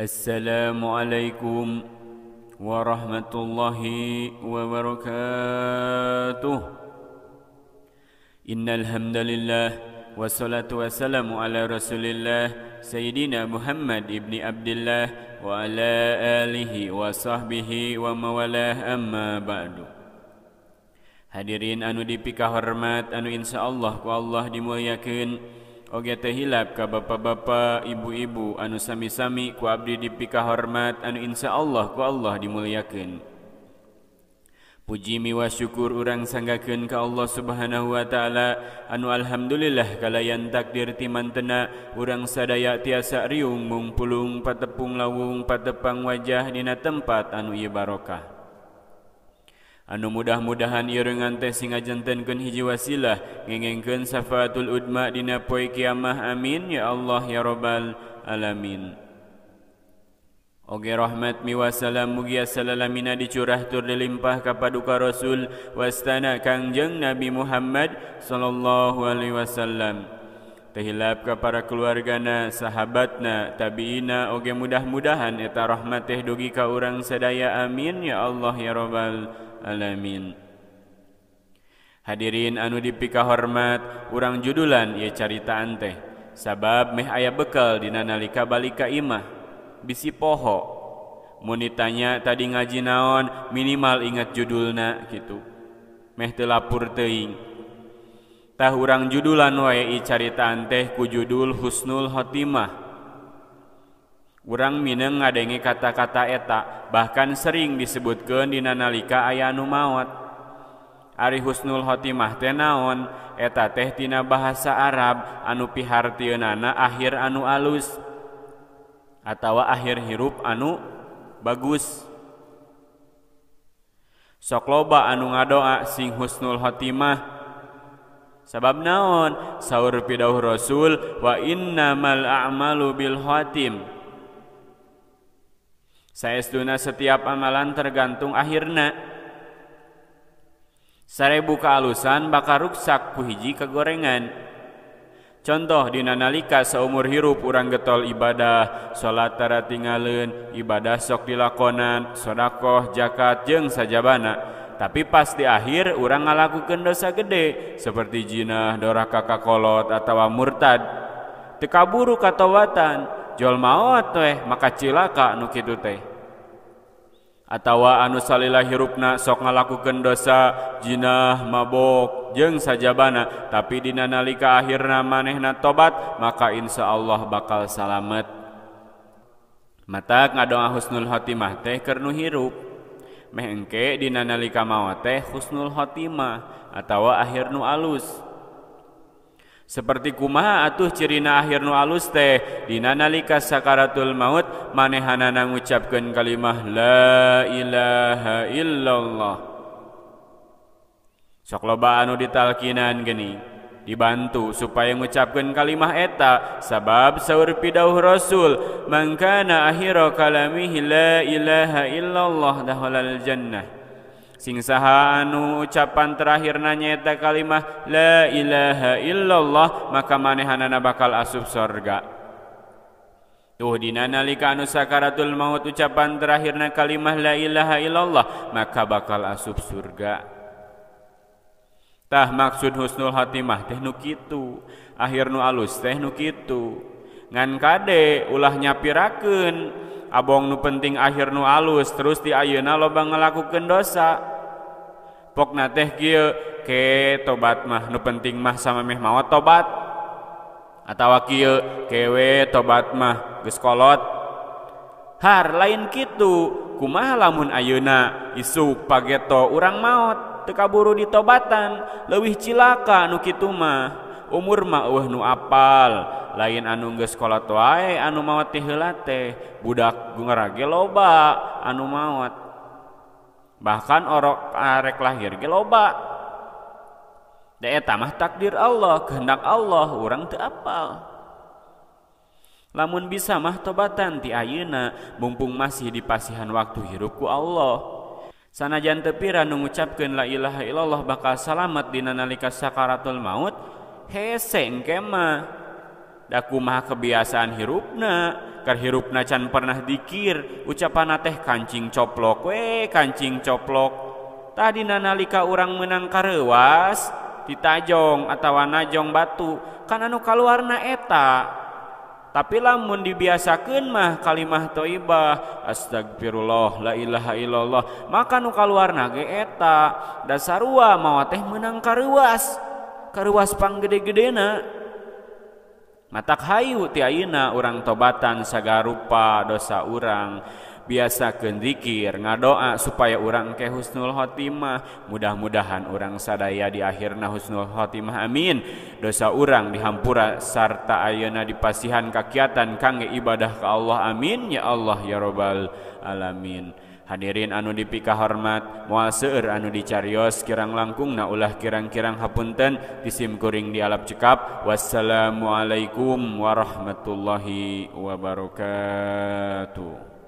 السلام عليكم ورحمة الله وبركاته إن الحمد لله والصلاة والسلام على رسول الله سيدنا محمد ابن عبد الله وعلى آله وصحبه وموالاه أما بعد Hadirin anu dipikah hormat anu insya Allah ku Allah dimuliakan Oge teh hilap ka bapa-bapa, ibu-ibu anu sami-sami ku abdi dipika hormat anu insya Allah ku Allah dimuliakeun. Puji miwa syukur urang sanggakeun ka Allah Subhanahu wa taala anu alhamdulillah kalayan takdir ti mantena urang sadaya tiasa riung mung pulung patepung lawung patepang wajah dina tempat anu ieu barokah. Anu mudah-mudahan ia dengan teh singa jantankan hiji wasilah. Ngengengkan safatul udma dina poi kiamah. Amin. Ya Allah, Ya Rabbal Alamin. Oge rahmat mi wassalam mugi assalamina dicurah tur dilimpah ka paduka Rasul wastana Kangjeng Nabi Muhammad sallallahu alaihi wasallam. Tehilap ka para keluargana, sahabatna, tabiina oge mudah-mudahan eta rahmat teh dugi ka urang sadaya amin ya Allah ya Rabbal alamin. amin Hadirin anu dipika hormat urang judulania caritaan teh sabab meh ayaah bekaldina nalika balika imah bisi pohokmunitanya tadi ngaji naon minimal ingat judul na gitu Meh telapur teing Ta urang judulan wai carita an teh ku judul husnulhotimah urang Mineng ngadenge kata-kata etak, pilih B sering disebut gehendina nalika aya annu maut Ari Husnulhotimah tenaon eta tehtina bahasa Arab anu piharrtiunana akhir anu alus atau akhir hirup anu bagus sok loba anu ngadoa sing Husnulhotimah Sebab naon sauur fidha rasul wa inna mal amalu Bilhotim. saya Sununa setiap amalan tergantung akhirnya Hai saya buka alusan bakar ruksak puhiji ke gorengan contoh Di nalika seumur hirup orang getol ibadah salatara tinggalalun ibadah sok di lakonan shodaqoh jakat jeng saja bana tapi pasti akhir orang ngalaku ke dosa gede seperti Jnah Dora Kakak kolot atau murtad tekaburu katawatan Jol maut eh makacilaka Nukitu teh Kali Attawa anu salilah hirup na sok ngalaku gendosa, jinah, mabok, jeng sajaban, tapidinanallika ahirna maneh na tobat maka insya Allah bakal salamet. Matak ngadoa husnulhotimah teh kernu hirup. Mehengkek dinanalika mawateh husnulhotimah, attawa ahir nu alus. Seperti kuma atuh cirina akhir nu alus teh dina nalika sakaratul maut manehanana ngucapkeun kalimah la ilaha illallah. Sok loba anu ditalkinan geni dibantu supaya ngucapkeun kalimah eta sabab saur pidauh Rasul mangkana akhiro kalamihi la ilaha illallah dahalal jannah. Sing saha anu ucapan terakhir nanya eta kalimah La ilaha illallah Maka manehanana bakal asup sorga Tuh dina nalika anu sakaratul maut ucapan terakhirna kalimah La ilaha illallah Maka bakal asup surga Tah maksud husnul hatimah teh nu kitu Akhir nu alus teh nu kitu Ngan kade ulah nyapirakeun abong nu penting akhir nu alus terus di ayeuna loba ngalakukeun dosa teh ke tobat mahnu penting mah sama Meh maut tobat atau wakil kewe tobat mah gekolot har lain gitu kumalamun ayuna isuk pageto urang maut teka buru ditobatan lebihwih cilaka nuki tu mah umurmah nu apal lain anung gekolat wae anu mauwatih he lateih budakgungngergil loba anu mauwaih pilih bahkan orang arerek lahir geloba de ta mah takdir Allah kehendak Allah orang tepal namun bisa mahtobatan ti Auna mumpung masih dipasihan waktu hirupuku Allah sana jan tepiran mengucapkan Lailahai illallah bakal salat dinallika Sakaratul maut heseng kemadakku maha kebiasaan hirupna yang hirup nacan pernah dikir cappan teh kancing copplok wee kancing copplok tadi nanalika urang menangka ruas diongng atautawa na jong batu karena uka warna eta tapi lamun dibiasakan mah kalimah thoibah astagfirullah Lailahai illallah maka nuuka luarna geeta dasar rua mawa teh menangka ruas ke ruas pang gede-gedena yang shell Maakhayu tiaina orang tobatan, saga rupa, dosa urang biasa kedzikir, ngadoa supaya urang ke Husnulhotimah, mudah-mudahan orang sadaya di ahirna Husnul Khotimah amin, dosa orangrang dihammpua sarta ayeuna dipasihan kakiatan kang ibadah ke Allah amin ya Allah ya robbal alamin. Hadirin anu dipika hormat, moal seueur anu dicarios kirang langkung na ulah kirang-kirang hapunten disim kuring di alap cekap. Wassalamualaikum warahmatullahi wabarakatuh.